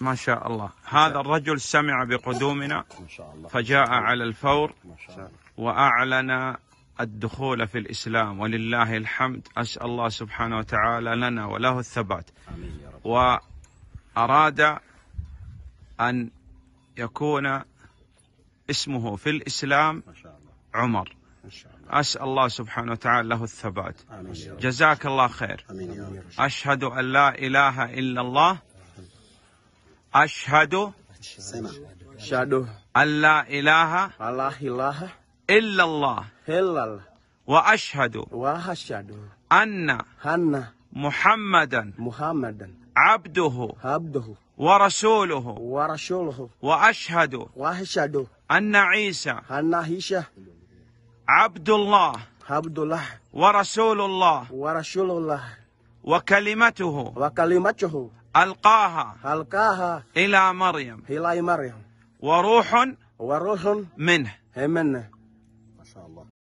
ما شاء الله هذا الرجل سمع بقدومنا فجاء على الفور ما شاء الله وأعلن الدخول في الإسلام ولله الحمد أسأل الله سبحانه وتعالى لنا وله الثبات آمين يا رب وأراد أن يكون اسمه في الإسلام عمر أسأل الله سبحانه وتعالى له الثبات آمين يا رب جزاك الله خير آمين يا رب أشهد أن لا إله إلا الله أشهد أشهد أن لا إله لا إله إلا الله إلا الله وأشهد وأشهد أن أن محمدا محمدا عبده عبده ورسوله ورسوله وأشهد وأشهد أن عيسى أن عيسى عبد الله عبد الله ورسول الله ورسول الله وكلمته وكلمته ألقاها ألقاها إلى مريم إلى مريم وروح وروح منه منه ما شاء الله